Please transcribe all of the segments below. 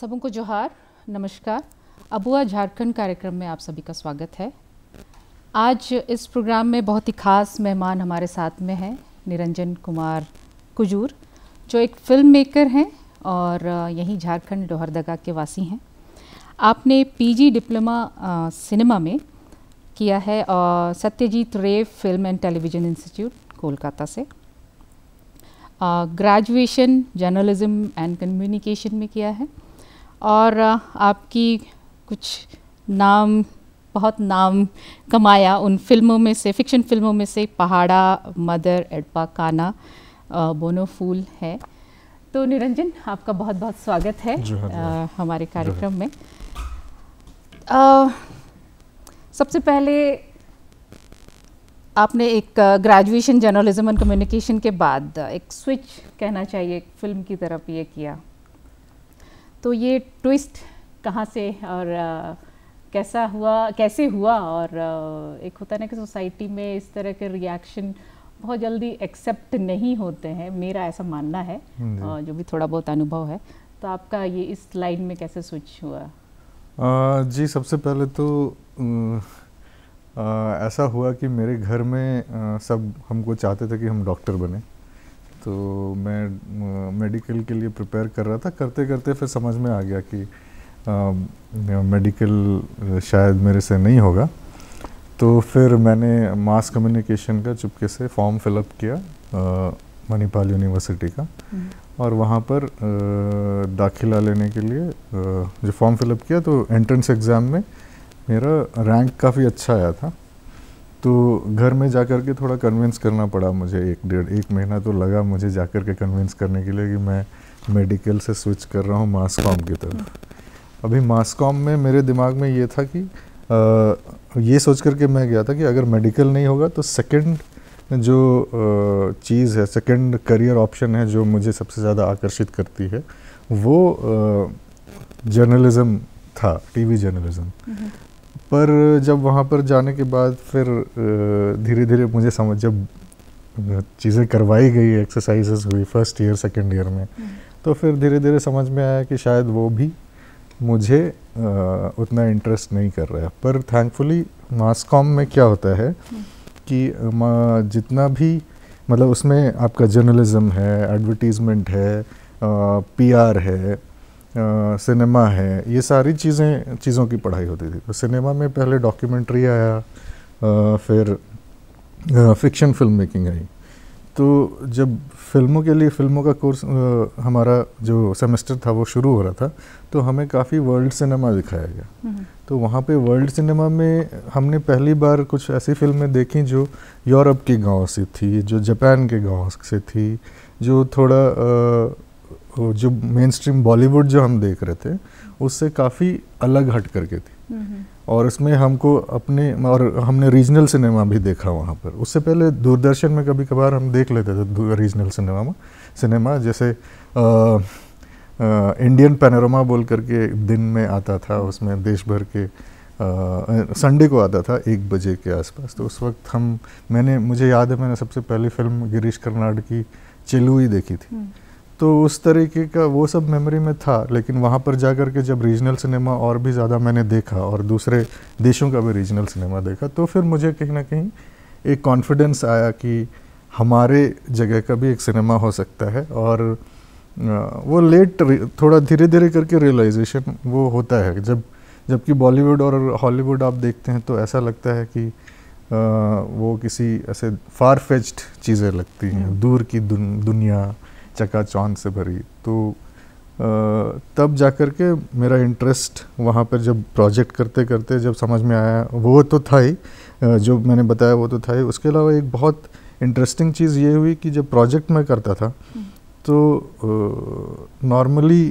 सबों को जोहार नमस्कार अबुआ झारखंड कार्यक्रम में आप सभी का स्वागत है आज इस प्रोग्राम में बहुत ही खास मेहमान हमारे साथ में हैं निरंजन कुमार कुजूर जो एक फिल्म मेकर हैं और यहीं झारखंड लोहरदगा के वासी हैं आपने पीजी डिप्लोमा सिनेमा में किया है और Satyajit Ray film and television institute Kolkata से ग्रेजुएशन जर्नलिज्म एंड कम्युनिकेशन में किया है और आपकी कुछ नाम बहुत नाम कमाया उन फिल्मों में से फिक्शन फिल्मों में से पहाड़ा मदर एडपा काना बोनो फूल है तो निरंजन आपका बहुत बहुत स्वागत है आ, हमारे कार्यक्रम में आ, सबसे पहले आपने एक ग्रेजुएशन जर्नलिज्म एंड कम्युनिकेशन के बाद एक स्विच कहना चाहिए फिल्म की तरफ ये किया तो ये ट्विस्ट कहाँ से और आ, कैसा हुआ कैसे हुआ और आ, एक होता है ना कि सोसाइटी में इस तरह के रिएक्शन बहुत जल्दी एक्सेप्ट नहीं होते हैं मेरा ऐसा मानना है जो भी थोड़ा बहुत अनुभव है तो आपका ये इस लाइन में कैसे स्विच हुआ आ, जी सबसे पहले तो आ, ऐसा हुआ कि मेरे घर में आ, सब हमको चाहते थे कि हम डॉक्टर बने तो मैं मेडिकल के लिए प्रिपेयर कर रहा था करते करते फिर समझ में आ गया कि मेडिकल शायद मेरे से नहीं होगा तो फिर मैंने मास कम्युनिकेशन का चुपके से फॉर्म फिलअप किया मणिपाल यूनिवर्सिटी का हम्म। और वहाँ पर दाखिला लेने के लिए जो फॉर्म फिलअप किया तो एंट्रेंस एग्ज़ाम में मेरा रैंक काफ़ी अच्छा आया था तो घर में जा कर के थोड़ा कन्विंस करना पड़ा मुझे एक डेढ़ एक महीना तो लगा मुझे जा कर के कन्विंस करने के लिए कि मैं मेडिकल से स्विच कर रहा हूँ मास कॉम की तरफ अभी मास कॉम में मेरे दिमाग में ये था कि आ, ये सोच करके मैं गया था कि अगर मेडिकल नहीं होगा तो सेकंड जो आ, चीज़ है सेकंड करियर ऑप्शन है जो मुझे सबसे ज़्यादा आकर्षित करती है वो जर्नलिज़म था टीवी जर्नलिज़म पर जब वहाँ पर जाने के बाद फिर धीरे धीरे मुझे समझ जब चीज़ें करवाई गई एक्सरसाइजेस हुई फर्स्ट ईयर सेकेंड ईयर में हम्म। तो फिर धीरे धीरे समझ में आया कि शायद वो भी मुझे आ, उतना इंटरेस्ट नहीं कर रहा है पर थैंकफुली मास कॉम में क्या होता है हम्म। कि जितना भी मतलब उसमें आपका जर्नलिज्म है एडवर्टीज़मेंट है पीआर है सिनेमा है ये सारी चीज़ें चीज़ों की पढ़ाई होती थी तो सिनेमा में पहले डॉक्यूमेंट्री आया आ, फिर फिक्शन फिल्म मेकिंग आई तो जब फिल्मों के लिए फिल्मों का कोर्स हमारा जो सेमेस्टर था वो शुरू हो रहा था तो हमें काफ़ी वर्ल्ड सिनेमा दिखाया गया हम्म। तो वहाँ पे वर्ल्ड सिनेमा में हमने पहली बार कुछ ऐसी फिल्में देखी जो यूरोप के गाँव से थी जो जापान के गाँव से थी जो थोड़ा जो मेन स्ट्रीम बॉलीवुड जो हम देख रहे थे उससे काफ़ी अलग हट करके थी और इसमें हमको अपने और हमने रीजनल सिनेमा भी देखा वहाँ पर उससे पहले दूरदर्शन में कभी कभार हम देख लेते थे रीजनल सिनेमा में सिनेमा जैसे आ, आ, इंडियन पैनोरमा बोल करके दिन में आता था उसमें देश भर के संडे को आता था एक बजे के आसपास तो उस वक्त हम मैंने मुझे याद है मैंने सबसे पहली फिल्म गिरीश कर्नाड की चिलुई देखी थी हम्म। तो उस तरीके का वो सब मेमोरी में था लेकिन वहाँ पर जा कर के जब रीजनल सिनेमा और भी ज़्यादा मैंने देखा और दूसरे देशों का भी रीजनल सिनेमा देखा तो फिर मुझे कहीं ना कहीं एक कॉन्फिडेंस आया कि हमारे जगह का भी एक सिनेमा हो सकता है और वो लेट थोड़ा धीरे धीरे करके रियलाइजेशन वो होता है जब जबकि बॉलीवुड और हॉलीवुड आप देखते हैं तो ऐसा लगता है कि आ, वो किसी ऐसे फार फेच्ड चीज़ें लगती हैं हम्म। दूर की दुन, दुनिया चकाचौंध से भरी तो आ, तब जा कर के मेरा इंटरेस्ट वहाँ पर जब प्रोजेक्ट करते करते जब समझ में आया वो तो था ही जो मैंने बताया वो तो था ही उसके अलावा एक बहुत इंटरेस्टिंग चीज़ ये हुई कि जब प्रोजेक्ट मैं करता था हम्म। तो नॉर्मली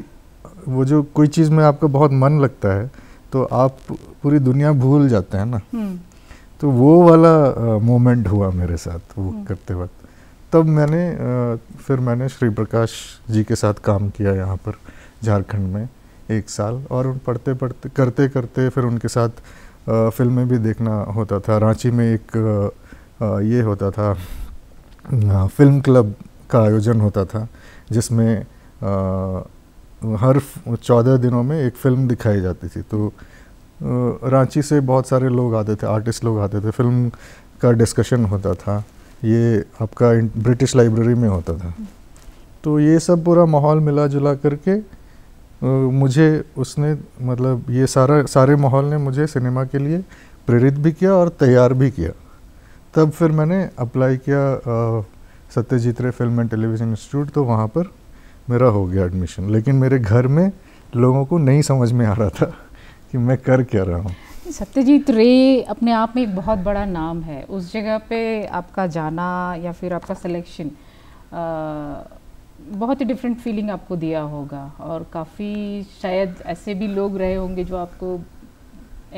वो जो कोई चीज़ में आपका बहुत मन लगता है तो आप पूरी दुनिया भूल जाते हैं ना हम्म। तो वो वाला मोमेंट हुआ मेरे साथ वो हम्म। करते वक्त तब मैंने फिर मैंने श्री प्रकाश जी के साथ काम किया यहाँ पर झारखंड में एक साल और उन पढ़ते पढ़ते करते करते फिर उनके साथ फिल्में भी देखना होता था रांची में एक ये होता था फिल्म क्लब का आयोजन होता था जिसमें हर चौदह दिनों में एक फ़िल्म दिखाई जाती थी तो रांची से बहुत सारे लोग आते थे आर्टिस्ट लोग आते थे फिल्म का डिस्कशन होता था ये आपका ब्रिटिश लाइब्रेरी में होता था तो ये सब पूरा माहौल मिला जुला करके मुझे उसने मतलब ये सारा सारे माहौल ने मुझे सिनेमा के लिए प्रेरित भी किया और तैयार भी किया तब फिर मैंने अप्लाई किया Satyajit Ray film and television institute तो वहाँ पर मेरा हो गया एडमिशन लेकिन मेरे घर में लोगों को नहीं समझ में आ रहा था कि मैं कर क्या रहा हूँ सत्यजीत रे अपने आप में एक बहुत बड़ा नाम है उस जगह पे आपका जाना या फिर आपका सिलेक्शन बहुत ही डिफरेंट फीलिंग आपको दिया होगा और काफ़ी शायद ऐसे भी लोग रहे होंगे जो आपको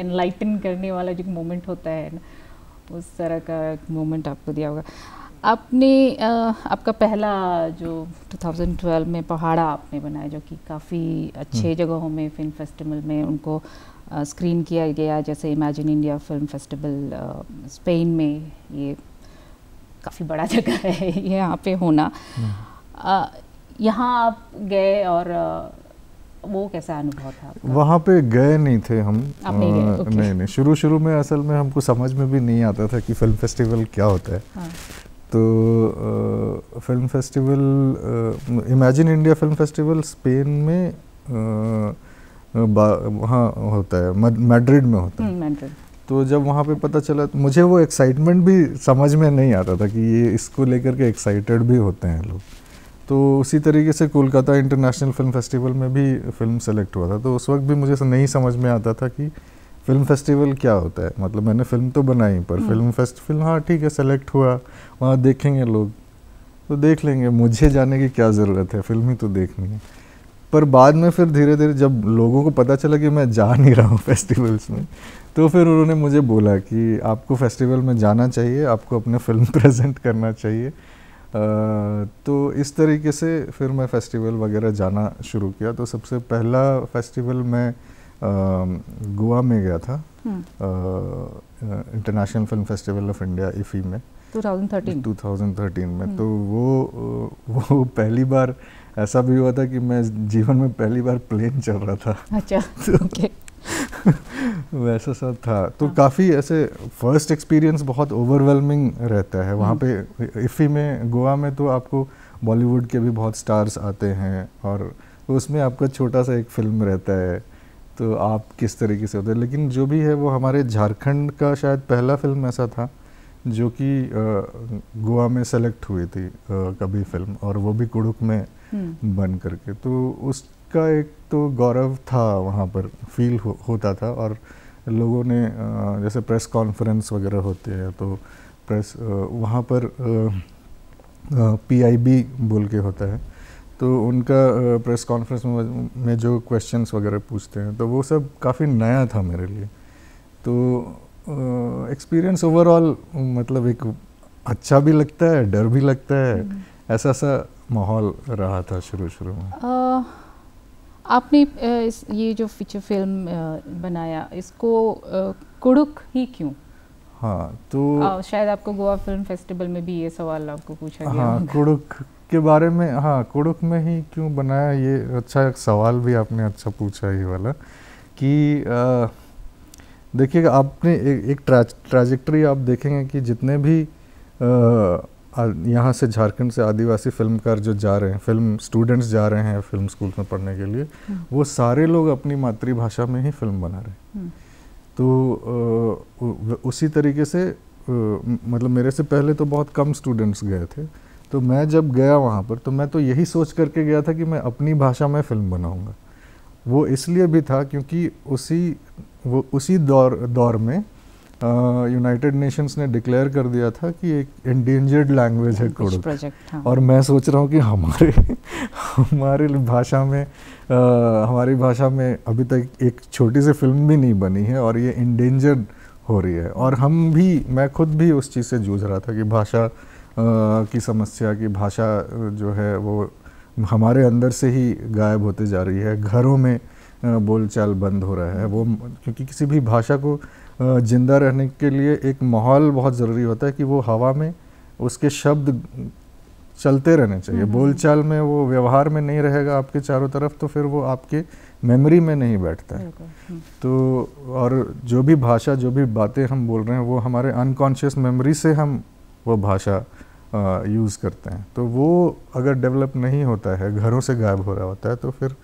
एनलाइटन करने वाला जो मोमेंट होता है ना उस तरह का मोमेंट आपको दिया होगा आपने आपका पहला जो 2012 में पहाड़ा आपने बनाया जो कि काफ़ी अच्छे हम्म। जगहों में फिल्म फेस्टिवल में उनको स्क्रीन किया गया जैसे imagine India film festival Spain में ये काफ़ी बड़ा जगह है ये यहाँ पे होना हम्म। यहाँ आप गए और वो कैसा अनुभव था आपका? वहाँ पे गए नहीं थे हम आप नहीं गए okay. नहीं नहीं शुरू शुरू में असल में हमको समझ में भी नहीं आता था कि फिल्म फेस्टिवल क्या होता है हाँ. तो film festival imagine India film festival Spain में वहाँ होता है मैड्रिड में होता है हम्म, तो जब वहाँ पे पता चला तो मुझे वो एक्साइटमेंट भी समझ में नहीं आता था कि ये इसको लेकर के एक्साइटेड भी होते हैं लोग तो उसी तरीके से कोलकाता इंटरनेशनल फिल्म फेस्टिवल में भी फिल्म सेलेक्ट हुआ था तो उस वक्त भी मुझे नहीं समझ में आता था कि फिल्म फेस्टिवल क्या होता है मतलब मैंने फिल्म तो बनाई पर हम्म। फिल्म फेस्ट फिल्म हाँ ठीक है सेलेक्ट हुआ वहाँ देखेंगे लोग तो देख लेंगे मुझे जाने की क्या ज़रूरत है फिल्म ही तो देखनी है पर बाद में फिर धीरे धीरे जब लोगों को पता चला कि मैं जा नहीं रहा हूँ फेस्टिवल्स में तो फिर उन्होंने मुझे बोला कि आपको फेस्टिवल में जाना चाहिए आपको अपने फिल्म प्रेजेंट करना चाहिए आ, तो इस तरीके से फिर मैं फेस्टिवल वगैरह जाना शुरू किया तो सबसे पहला फेस्टिवल मैं गोवा में गया था international film festival of India IFFI में 2013 2013 में हम्म। तो वो वो पहली बार ऐसा भी हुआ था कि मैं जीवन में पहली बार प्लेन चल रहा था अच्छा तो, okay. वैसा सब था तो हाँ. काफ़ी ऐसे फर्स्ट एक्सपीरियंस बहुत ओवरवेलमिंग रहता है वहाँ हम्म। पे इफ़ी में गोवा में तो आपको बॉलीवुड के भी बहुत स्टार्स आते हैं और उसमें आपका छोटा सा एक फिल्म रहता है तो आप किस तरीके से होते लेकिन जो भी है वो हमारे झारखंड का शायद पहला फिल्म ऐसा था जो कि गोवा में सेलेक्ट हुई थी कभी फिल्म और वो भी कुड़ुक में हम्म। बन करके तो उसका एक तो गौरव था वहाँ पर फील हो, होता था और लोगों ने जैसे प्रेस कॉन्फ्रेंस वगैरह होते हैं तो प्रेस वहाँ पर पीआईबी बोल के होता है तो उनका प्रेस कॉन्फ्रेंस में, जो क्वेश्चंस वगैरह पूछते हैं तो वो सब काफ़ी नया था मेरे लिए तो एक्सपीरियंस ओवरऑल मतलब एक अच्छा भी लगता है डर भी लगता है हम्म। ऐसा सा माहौल रहा था शुरू शुरू में uh, आपने uh, इस ये जो फीचर फिल्म uh, बनाया इसको कुड़ुक ही क्यों हाँ तो शायद आपको गोवा फिल्म फेस्टिवल में भी ये सवाल आपको पूछा हाँ, गया हाँ कुड़ुक के बारे में हाँ कुड़ुक में ही क्यों बनाया ये अच्छा एक सवाल भी आपने अच्छा पूछा ये वाला कि देखिए आपने एक, एक ट्रा, आप देखेंगे कि जितने भी यहाँ से झारखंड से आदिवासी फिल्मकार जो जा रहे हैं फिल्म स्टूडेंट्स जा रहे हैं फिल्म स्कूल में पढ़ने के लिए हम्म। वो सारे लोग अपनी मातृभाषा में ही फिल्म बना रहे हैं हम्म। तो उसी तरीके से मतलब मेरे से पहले तो बहुत कम स्टूडेंट्स गए थे तो मैं जब गया वहाँ पर तो मैं तो यही सोच करके गया था कि मैं अपनी भाषा में फ़िल्म बनाऊँगा वो इसलिए भी था क्योंकि उसी वो उसी दौर दौर में यूनाइटेड नेशंस ने डिक्लेयर कर दिया था कि एक इंडेंजर्ड लैंग्वेज है कुड़ुक हाँ। और मैं सोच रहा हूँ कि हमारे हमारे भाषा में आ, हमारी भाषा में अभी तक एक छोटी सी फिल्म भी नहीं बनी है और ये इंडेंजर्ड हो रही है और हम भी मैं खुद भी उस चीज़ से जूझ रहा था कि भाषा की समस्या की भाषा जो है वो हमारे अंदर से ही गायब होते जा रही है घरों में बोलचाल बंद हो रहा है वो क्योंकि किसी भी भाषा को जिंदा रहने के लिए एक माहौल बहुत ज़रूरी होता है कि वो हवा में उसके शब्द चलते रहने चाहिए हम्म। बोलचाल में वो व्यवहार में नहीं रहेगा आपके चारों तरफ तो फिर वो आपके मेमोरी में नहीं बैठता है हम्म। तो और जो भी भाषा जो भी बातें हम बोल रहे हैं वो हमारे अनकॉन्शियस मेमोरी से हम वो भाषा यूज़ करते हैं तो वो अगर डेवलप नहीं होता है घरों से गायब हो रहा होता है तो फिर आ,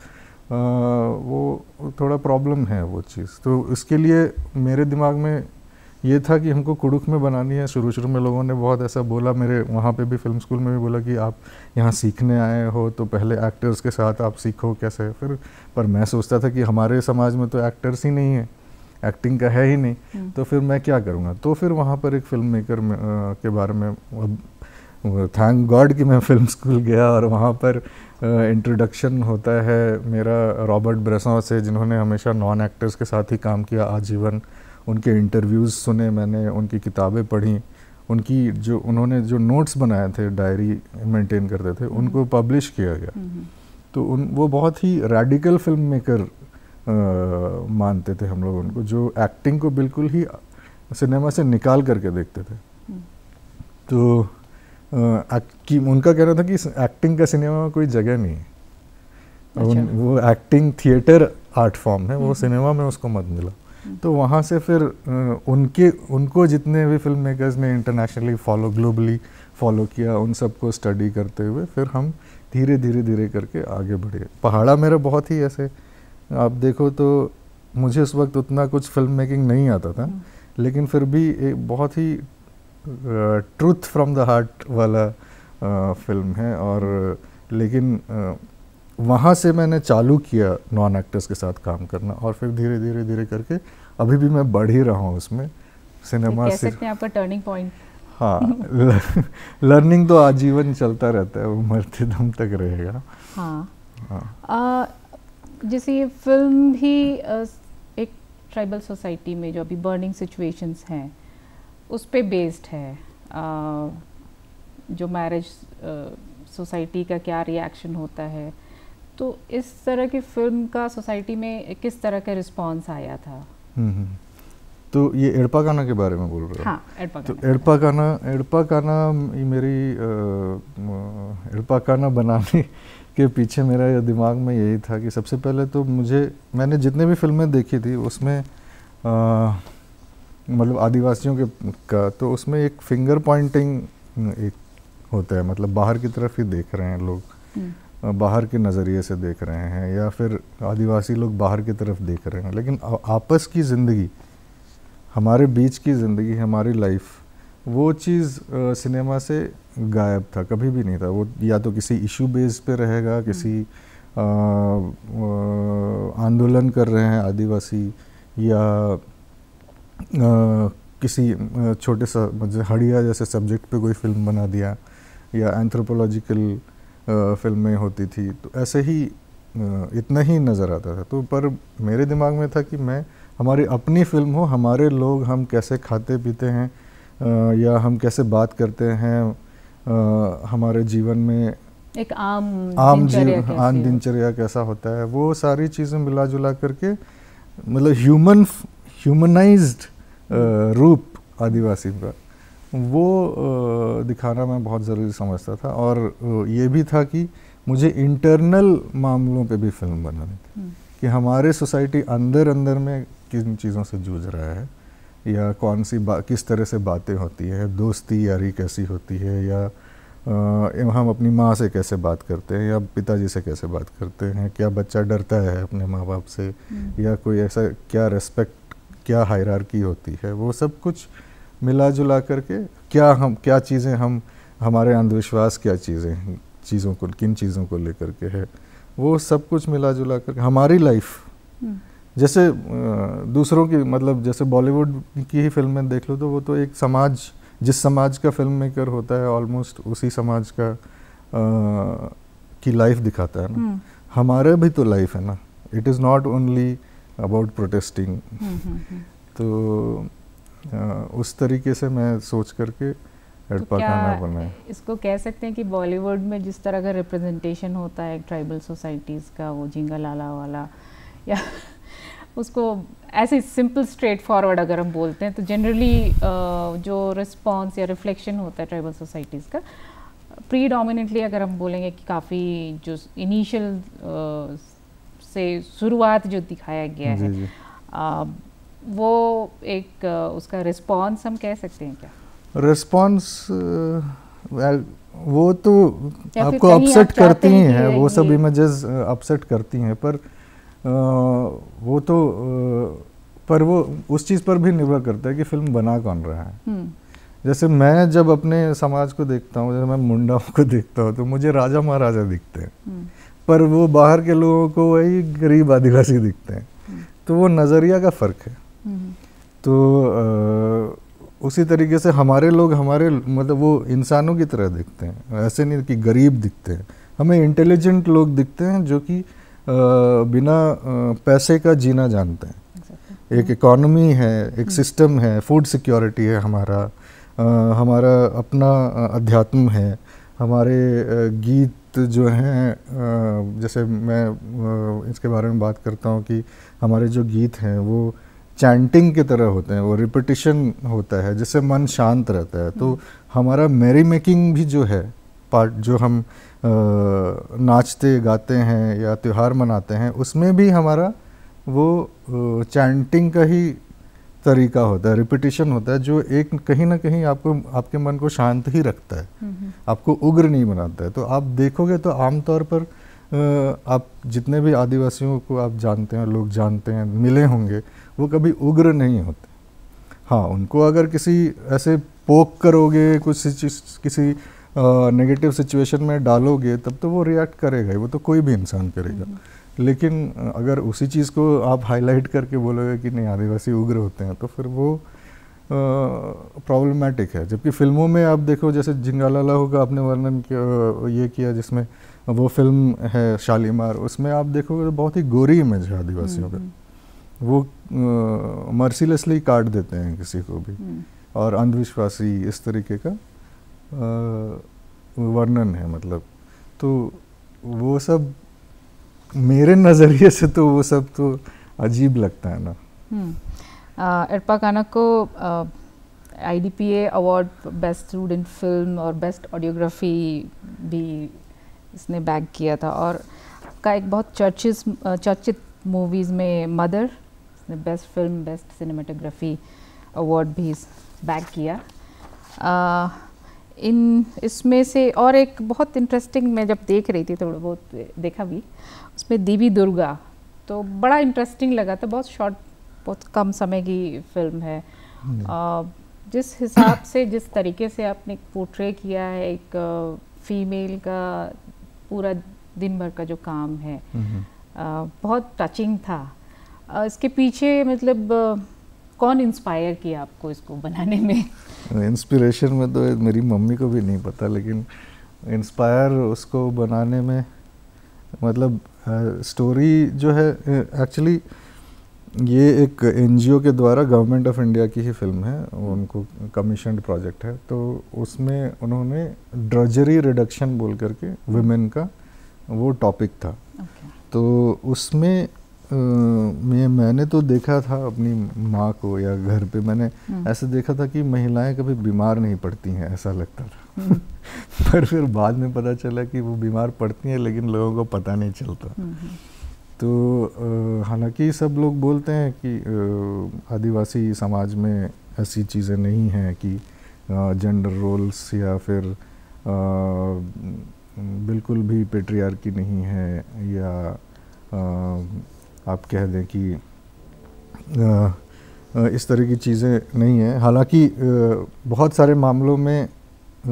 वो थोड़ा प्रॉब्लम है वो चीज़ तो इसके लिए मेरे दिमाग में ये था कि हमको कुड़ुक में बनानी है शुरू शुरू में लोगों ने बहुत ऐसा बोला मेरे वहाँ पे भी फिल्म स्कूल में भी बोला कि आप यहाँ सीखने आए हो तो पहले एक्टर्स के साथ आप सीखो कैसे फिर पर मैं सोचता था कि हमारे समाज में तो एक्टर्स ही नहीं है एक्टिंग का है ही नहीं हम्म। तो फिर मैं क्या करूँगा तो फिर वहाँ पर एक फिल्म मेकर के बारे में अब थैंक गॉड कि मैं फिल्म स्कूल गया और वहाँ पर इंट्रोडक्शन होता है मेरा रॉबर्ट ब्रेसा से जिन्होंने हमेशा नॉन एक्टर्स के साथ ही काम किया आजीवन उनके इंटरव्यूज़ सुने मैंने उनकी किताबें पढ़ी उनकी जो उन्होंने जो नोट्स बनाए थे डायरी मेंटेन करते थे हम्म। उनको पब्लिश किया गया हम्म, हम्म। तो उन वो बहुत ही रेडिकल फिल्म मेकर मानते थे हम लोग उनको जो एक्टिंग को बिल्कुल ही सिनेमा से निकाल करके देखते थे तो कि उनका कहना था कि एक्टिंग का सिनेमा में कोई जगह नहीं है अच्छा। वो एक्टिंग थिएटर आर्ट फॉर्म है वो सिनेमा हम्म। में उसको मत मिला हम्म। तो वहाँ से फिर उनके उनको जितने भी फिल्म मेकर्स ने इंटरनेशनली फॉलो ग्लोबली फॉलो किया उन सबको स्टडी करते हुए फिर हम धीरे धीरे धीरे करके आगे बढ़े पहाड़ा मेरा बहुत ही ऐसे आप देखो तो मुझे उस वक्त उतना कुछ फिल्म मेकिंग नहीं आता था हम्म। लेकिन फिर भी एक बहुत ही ट्रूथ फ्रॉम द हार्ट वाला आ, फिल्म है और लेकिन आ, वहाँ से मैंने चालू किया नॉन एक्टर्स के साथ काम करना और फिर धीरे धीरे धीरे करके अभी भी मैं बढ़ ही रहा हूँ उसमें सिनेमा से आपका टर्निंग पॉइंट हाँ लर्निंग तो आजीवन चलता रहता है वो मरते दम तक रहेगा हाँ, हाँ। जैसे ये फिल्म भी एक ट्राइबल सोसाइटी में जो अभी बर्निंग सिचुएशंस हैं उस पर बेस्ड है आ, जो मैरिज सोसाइटी का क्या रिएक्शन होता है तो इस तरह की फिल्म का सोसाइटी में किस तरह का रिस्पांस आया था हम्म, हम्म। तो ये एड़पा गाना के बारे में बोल रहे हो हाँ, एड़पा तो एड़पा गाना एड़पा गाना मेरी एड़पा गाना बनाने के पीछे मेरा दिमाग में यही था कि सबसे पहले तो मुझे मैंने जितने भी फिल्में देखी थी उसमें आ, मतलब आदिवासियों के का तो उसमें एक फिंगर पॉइंटिंग एक होता है मतलब बाहर की तरफ ही देख रहे हैं लोग हम्म। बाहर के नज़रिए से देख रहे हैं या फिर आदिवासी लोग बाहर की तरफ देख रहे हैं लेकिन आपस की ज़िंदगी हमारे बीच की ज़िंदगी हमारी लाइफ वो चीज़ सिनेमा से गायब था कभी भी नहीं था वो या तो किसी इशू बेस पे रहेगा हम्म। किसी आंदोलन कर रहे हैं आदिवासी या किसी छोटे सा हड़िया जैसे सब्जेक्ट पे कोई फिल्म बना दिया या एंथ्रोपोलॉजिकल फिल्में होती थी तो ऐसे ही इतना ही नज़र आता था तो पर मेरे दिमाग में था कि मैं हमारी अपनी फिल्म हो हमारे लोग हम कैसे खाते पीते हैं या हम कैसे बात करते हैं हमारे जीवन में एक आम आम जीवन आम दिनचर्या कैसा होता है वो सारी चीज़ें मिला जुला करके मतलब ह्यूमन ह्यूमनाइज्ड uh, रूप आदिवासी का वो uh, दिखाना मैं बहुत ज़रूरी समझता था और uh, ये भी था कि मुझे इंटरनल मामलों पे भी फिल्म बनानी थी कि हमारे सोसाइटी अंदर अंदर में किन चीज़ों से जूझ रहा है या कौन सी बा किस तरह से बातें होती है दोस्ती यारी कैसी होती है या आ, हम अपनी माँ से कैसे बात करते हैं या पिताजी से कैसे बात करते हैं क्या बच्चा डरता है अपने माँ बाप से हम्म। या कोई ऐसा क्या रेस्पेक्ट क्या हायरार्की होती है वो सब कुछ मिला जुला करके क्या हम क्या चीज़ें हम हमारे अंधविश्वास क्या चीज़ें चीज़ों को किन चीज़ों को लेकर के है वो सब कुछ मिला जुला करके हमारी लाइफ हम्म। जैसे दूसरों की मतलब जैसे बॉलीवुड की ही फिल्में देख लो तो वो तो एक समाज जिस समाज का फिल्म मेकर होता है ऑलमोस्ट उसी समाज का आ, की लाइफ दिखाता है ना हम्म। हमारे भी तो लाइफ है ना it is not only about protesting तो आ, uh, उस तरीके से मैं सोच करके तो क्या बनाए इसको कह सकते हैं कि बॉलीवुड में जिस तरह का रिप्रेजेंटेशन होता है ट्राइबल सोसाइटीज़ का वो जिंगा लाला वाला या उसको ऐसे सिंपल स्ट्रेट फॉरवर्ड अगर हम बोलते हैं तो जनरली uh, जो रिस्पॉन्स या रिफ्लेक्शन होता है ट्राइबल सोसाइटीज़ का प्री अगर हम बोलेंगे कि काफ़ी जो इनिशियल से शुरुआत जो दिखाया गया है आ, वो एक उसका रिस्पॉन्स हम कह सकते हैं क्या रिस्पॉन्स वो तो आपको अपसेट आप करती हैं है, वो सब इमेजेस अपसेट uh, करती हैं पर आ, uh, वो तो आ, uh, पर वो उस चीज़ पर भी निर्भर करता है कि फिल्म बना कौन रहा है हम्म। जैसे मैं जब अपने समाज को देखता हूँ जैसे मैं मुंडाओं को देखता हूँ तो मुझे राजा महाराजा दिखते हैं हम्म। पर वो बाहर के लोगों को वही गरीब आदिवासी दिखते हैं तो वो नज़रिया का फ़र्क है तो आ, उसी तरीके से हमारे लोग हमारे मतलब वो इंसानों की तरह दिखते हैं ऐसे नहीं कि गरीब दिखते हैं हमें इंटेलिजेंट लोग दिखते हैं जो कि बिना पैसे का जीना जानते हैं एक इकॉनमी है एक सिस्टम hmm. है फूड सिक्योरिटी है हमारा आ, हमारा अपना अध्यात्म है हमारे गीत जो हैं जैसे मैं इसके बारे में बात करता हूँ कि हमारे जो गीत हैं वो चैंटिंग की तरह होते हैं वो रिपीटिशन होता है जिससे मन शांत रहता है तो हम्म। हमारा मेरी मेकिंग भी जो है पार्ट जो हम नाचते गाते हैं या त्यौहार मनाते हैं उसमें भी हमारा वो चैंटिंग का ही तरीका होता है रिपीटेशन होता है जो एक कहीं ना कहीं आपको आपके मन को शांत ही रखता है हम्म, हम्म। आपको उग्र नहीं बनाता है तो आप देखोगे तो आमतौर पर आप जितने भी आदिवासियों को आप जानते हैं लोग जानते हैं मिले होंगे वो कभी उग्र नहीं होते हाँ उनको अगर किसी ऐसे पोक करोगे कुछ किसी नेगेटिव सिचुएशन में डालोगे तब तो वो रिएक्ट करेगा ही वो तो कोई भी इंसान करेगा हम्म। लेकिन अगर उसी चीज़ को आप हाईलाइट करके बोलोगे कि नहीं आदिवासी उग्र होते हैं तो फिर वो प्रॉब्लमेटिक है जबकि फिल्मों में आप देखो जैसे जिंगालाला होगा आपने वर्णन ये किया जिसमें वो फिल्म है शालीमार उसमें आप देखोगे तो बहुत ही गोरी इमेज है आदिवासियों का हम्म, हम्म। वो मर्सीलेसली काट देते हैं किसी को भी हम्म। और अंधविश्वासी इस तरीके का वर्णन है मतलब तो वो सब मेरे नज़रिए से तो वो सब तो अजीब लगता है ना इरपा हम्म। कानक को IDPA award best student film और बेस्ट ऑडियोग्राफी भी इसने बैग किया था और का एक बहुत चर्चिस चर्चित मूवीज़ में मदर इसने best film best cinematography award भी बैग किया आ, इन इसमें से और एक बहुत इंटरेस्टिंग मैं जब देख रही थी थोड़ा बहुत देखा भी उसमें देवी दुर्गा तो बड़ा इंटरेस्टिंग लगा था बहुत शॉर्ट बहुत कम समय की फिल्म है हम्म। जिस हिसाब से जिस तरीके से आपने पोर्ट्रे किया है एक फीमेल का पूरा दिन भर का जो काम है हम्म। बहुत टचिंग था इसके पीछे मतलब कौन इंस्पायर किया आपको इसको बनाने में इंस्पिरेशन में तो मेरी मम्मी को भी नहीं पता लेकिन इंस्पायर उसको बनाने में मतलब स्टोरी जो है एक्चुअली ये एक एनजीओ के द्वारा गवर्नमेंट ऑफ इंडिया की ही फिल्म है उनको कमीशन प्रोजेक्ट है तो उसमें उन्होंने ड्रजरी रिडक्शन बोल करके वुमेन का वो टॉपिक था okay. तो उसमें मैं मैंने तो देखा था अपनी माँ को या घर पे मैंने हम्म। ऐसे देखा था कि महिलाएं कभी बीमार नहीं पड़ती हैं ऐसा लगता था हम्म। पर फिर बाद में पता चला कि वो बीमार पड़ती हैं लेकिन लोगों को पता नहीं चलता हम्म, तो हालांकि सब लोग बोलते हैं कि आदिवासी समाज में ऐसी चीज़ें नहीं हैं कि जेंडर रोल्स या फिर आ, बिल्कुल भी पेट्रियार्की नहीं है या आ, आप कह दें कि इस तरह की चीज़ें नहीं हैं हालांकि बहुत सारे मामलों में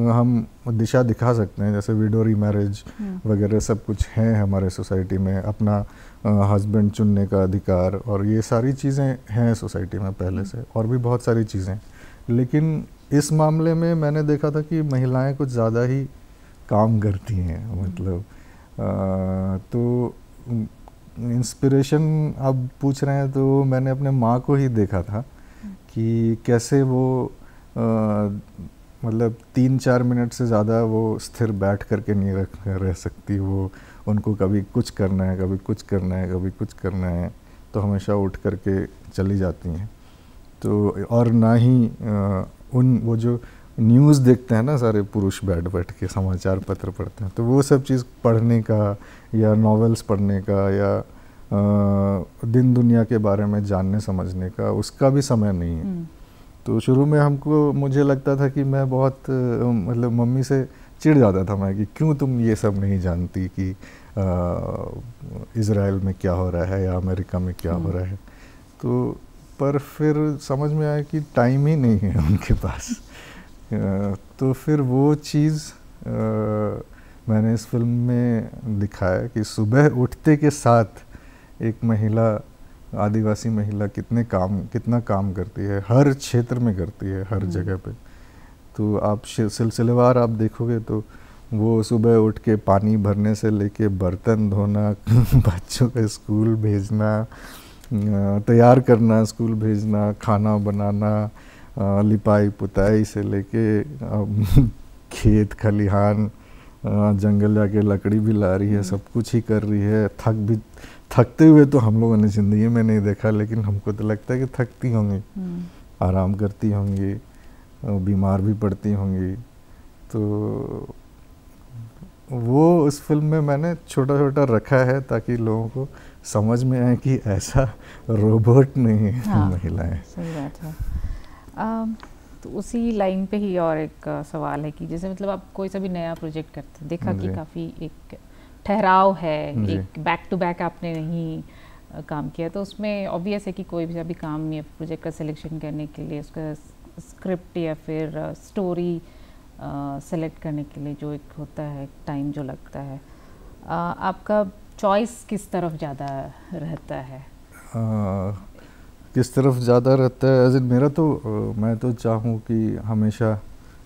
हम दिशा दिखा सकते हैं जैसे विडो री मैरिज हम्म। वगैरह सब कुछ हैं हमारे सोसाइटी में अपना हस्बैंड चुनने का अधिकार और ये सारी चीज़ें हैं सोसाइटी में पहले हम्म। से और भी बहुत सारी चीज़ें लेकिन इस मामले में मैंने देखा था कि महिलाएं कुछ ज़्यादा ही काम करती हैं मतलब आ, तो इंस्पिरेशन आप पूछ रहे हैं तो मैंने अपने माँ को ही देखा था कि कैसे वो मतलब तीन चार मिनट से ज़्यादा वो स्थिर बैठ करके नहीं रख रह सकती वो उनको कभी कुछ करना है कभी कुछ करना है कभी कुछ करना है तो हमेशा उठ करके चली जाती हैं तो और ना ही आ, उन वो जो न्यूज़ देखते हैं ना सारे पुरुष बैठ बैठ के समाचार पत्र पढ़ते हैं तो वो सब चीज़ पढ़ने का या नॉवेल्स पढ़ने का या आ, दिन दुनिया के बारे में जानने समझने का उसका भी समय नहीं है हम्म। तो शुरू में हमको मुझे लगता था कि मैं बहुत मतलब मम्मी से चिढ़ जाता था मैं कि क्यों तुम ये सब नहीं जानती कि इसराइल में क्या हो रहा है या अमेरिका में क्या हो हम्म। रहा है तो पर फिर समझ में आया कि टाइम ही नहीं है उनके पास तो फिर वो चीज़ मैंने इस फिल्म में दिखाया कि सुबह उठते के साथ एक महिला आदिवासी महिला कितने काम कितना काम करती है हर क्षेत्र में करती है हर हम्म। जगह पे तो आप सिलसिलेवार आप देखोगे तो वो सुबह उठ के पानी भरने से लेके बर्तन धोना बच्चों का स्कूल भेजना तैयार करना स्कूल भेजना खाना बनाना लिपाई पुताई से लेके खेत खलिहान जंगल जाके लकड़ी भी ला रही है हम्म। सब कुछ ही कर रही है थक भी थकते हुए तो हम लोगों ने ज़िंदगी में नहीं देखा लेकिन हमको तो लगता है कि थकती होंगी हम्म। आराम करती होंगी बीमार भी पड़ती होंगी तो वो उस फिल्म में मैंने छोटा छोटा रखा है ताकि लोगों को समझ में आए कि ऐसा रोबोट नहीं है हाँ, महिलाएं सही बात है Um, तो उसी लाइन पे ही और एक uh, सवाल है कि जैसे मतलब आप कोई सा भी नया प्रोजेक्ट करते हैं देखा कि काफ़ी एक ठहराव है एक बैक टू बैक आपने नहीं uh, काम किया तो उसमें ऑब्वियस है कि कोई भी अभी काम या प्रोजेक्ट का सिलेक्शन करने के लिए उसका स्क्रिप्ट या फिर स्टोरी uh, सेलेक्ट करने के लिए जो एक होता है टाइम जो लगता है आ, आपका चॉइस किस तरफ ज़्यादा रहता है किस तरफ ज़्यादा रहता है एज इन मेरा तो मैं तो चाहूँ कि हमेशा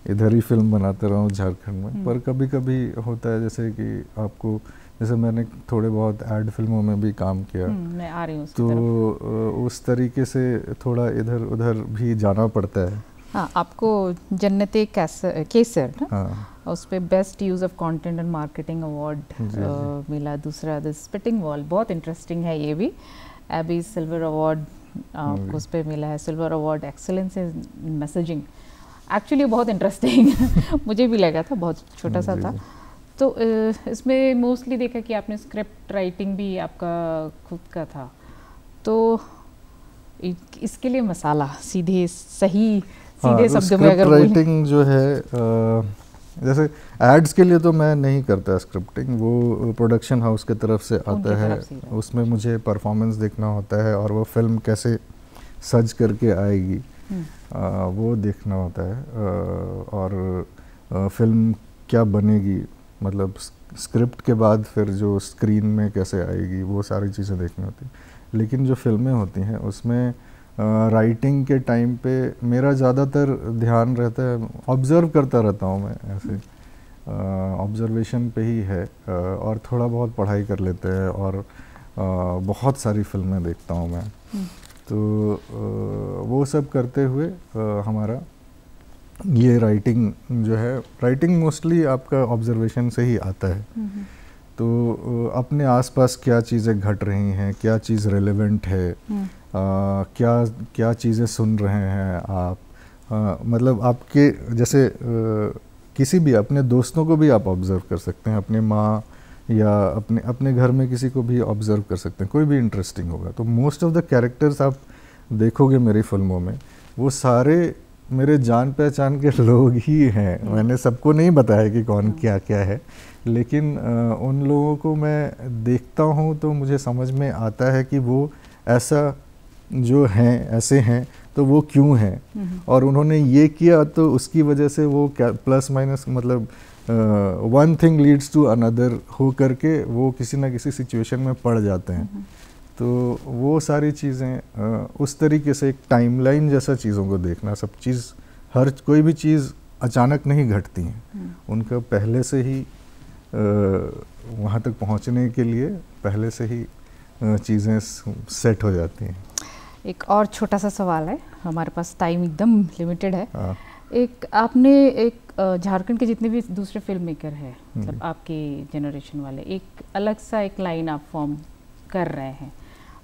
इधर ही फिल्म बनाते रहूँ झारखंड में हम्म। पर कभी कभी होता है जैसे कि आपको जैसे मैंने थोड़े बहुत एड फिल्मों में भी काम किया हम्म, मैं आ रही हूँ तो उस तरीके से थोड़ा इधर उधर भी जाना पड़ता है हाँ आपको जन्नत केसर हाँ। उस पर best use of content and marketing award मिला दूसरा द स्पिटिंग वॉल बहुत इंटरेस्टिंग है ये भी एबी सिल्वर अवार्ड आपको उस पर मिला है silver award excellence in messaging actually बहुत इंटरेस्टिंग मुझे भी लगा था बहुत छोटा सा था तो इसमें मोस्टली देखा कि आपने स्क्रिप्ट राइटिंग भी आपका खुद का था तो इसके लिए मसाला सीधे सही सीधे हाँ, तो शब्द में अगर राइटिंग जो है आ, जैसे एड्स के लिए तो मैं नहीं करता स्क्रिप्टिंग वो प्रोडक्शन हाउस के तरफ से आता है उसमें मुझे परफॉर्मेंस देखना होता है और वो फिल्म कैसे सज करके आएगी हम्म। आ, वो देखना होता है आ, और आ, फिल्म क्या बनेगी मतलब स्क्रिप्ट के बाद फिर जो स्क्रीन में कैसे आएगी वो सारी चीज़ें देखनी होती हैं लेकिन जो फिल्में होती हैं उसमें राइटिंग के टाइम पे मेरा ज़्यादातर ध्यान रहता है ऑब्ज़र्व करता रहता हूँ मैं ऐसे ऑब्ज़र्वेशन पे ही है और थोड़ा बहुत पढ़ाई कर लेते हैं और बहुत सारी फिल्में देखता हूँ मैं हम्म। तो वो सब करते हुए हमारा ये राइटिंग जो है राइटिंग मोस्टली आपका ऑब्जर्वेशन से ही आता है हम्म, हम्म। तो अपने आसपास क्या चीज़ें घट रही हैं क्या चीज़ रेलेवेंट है आ, हम्म। क्या क्या चीज़ें सुन रहे हैं आप आ, मतलब आपके जैसे आ, किसी भी अपने दोस्तों को भी आप ऑब्ज़र्व कर सकते हैं अपने माँ या अपने अपने घर में किसी को भी ऑब्ज़र्व कर सकते हैं कोई भी इंटरेस्टिंग होगा तो मोस्ट ऑफ़ द कैरेक्टर्स आप देखोगे मेरी फिल्मों में वो सारे मेरे जान पहचान के लोग ही हैं हम्म। मैंने सबको नहीं बताया कि कौन हम्म। क्या क्या है लेकिन उन लोगों को मैं देखता हूँ तो मुझे समझ में आता है कि वो ऐसा जो हैं ऐसे हैं तो वो क्यों हैं हम्म। और उन्होंने ये किया तो उसकी वजह से वो क्या प्लस माइनस मतलब one thing leads to another हो करके वो किसी ना किसी सिचुएशन में पड़ जाते हैं हम्म। तो वो सारी चीज़ें उस तरीके से एक टाइमलाइन जैसा चीज़ों को देखना सब चीज़ हर कोई भी चीज़ अचानक नहीं घटती हैं हम्म। उनका पहले से ही वहाँ तक पहुँचने के लिए पहले से ही चीज़ें सेट हो जाती हैं एक और छोटा सा सवाल है हमारे पास टाइम एकदम लिमिटेड है हाँ। एक आपने एक झारखंड के जितने भी दूसरे फिल्म मेकर हैं हम्म। मतलब आपके जनरेशन वाले एक अलग सा एक लाइन आप फॉर्म कर रहे हैं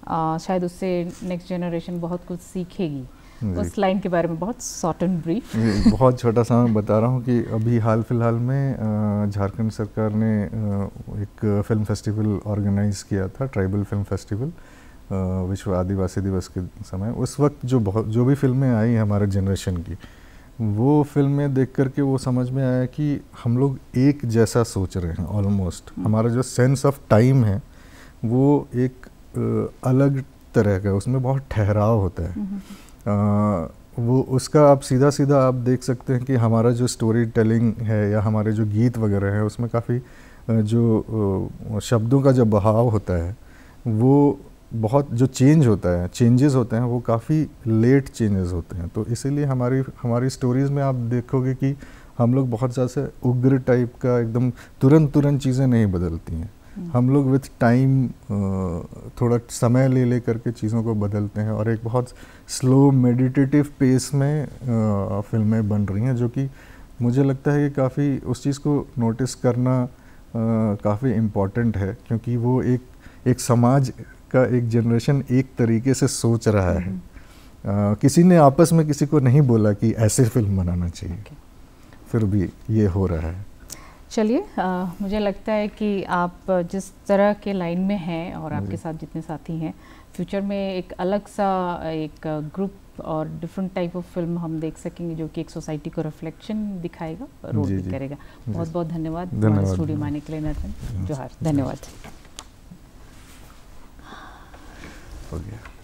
आ, शायद उससे नेक्स्ट जनरेशन बहुत कुछ सीखेगी उस लाइन के बारे में बहुत शॉर्ट एंड ब्रीफ बहुत छोटा सा बता रहा हूँ कि अभी हाल फिलहाल में झारखंड सरकार ने एक फिल्म फेस्टिवल ऑर्गेनाइज किया था ट्राइबल फिल्म फेस्टिवल विश्व आदिवासी दिवस के समय उस वक्त जो बहुत जो भी फिल्में आई हमारे जनरेशन की वो फिल्में देख करके वो समझ में आया कि हम लोग एक जैसा सोच रहे हैं ऑलमोस्ट हम्म। हमारा जो सेंस ऑफ टाइम है वो एक अलग तरह का उसमें बहुत ठहराव होता है हम्म, हम्म, वो उसका आप सीधा सीधा आप देख सकते हैं कि हमारा जो स्टोरी टेलिंग है या हमारे जो गीत वगैरह हैं उसमें काफ़ी जो शब्दों का जो बहाव होता है वो बहुत जो चेंज होता है चेंजेस होते हैं वो काफ़ी लेट चेंजेस होते हैं तो इसीलिए हमारी हमारी स्टोरीज़ में आप देखोगे कि हम लोग बहुत ज़्यादा उग्र टाइप का एकदम तुरंत तुरंत चीज़ें नहीं बदलती हैं हम लोग विथ टाइम थोड़ा समय ले ले करके चीज़ों को बदलते हैं और एक बहुत स्लो मेडिटेटिव पेस में फिल्में बन रही हैं जो कि मुझे लगता है कि काफ़ी उस चीज़ को नोटिस करना काफ़ी इम्पॉर्टेंट है क्योंकि वो एक एक समाज का एक जनरेशन एक तरीके से सोच रहा है आ, हम्म। किसी ने आपस में किसी को नहीं बोला कि ऐसे फिल्म बनाना चाहिए okay. फिर भी ये हो रहा है चलिए मुझे लगता है कि आप जिस तरह के लाइन में हैं और आपके साथ जितने साथी हैं फ्यूचर में एक अलग सा एक ग्रुप और डिफरेंट टाइप ऑफ फिल्म हम देख सकेंगे जो कि एक सोसाइटी को रिफ्लेक्शन दिखाएगा रोल भी करेगा बहुत बहुत धन्यवाद स्टूडियो माने के लिए नथन जोहार धन्यवाद हो गया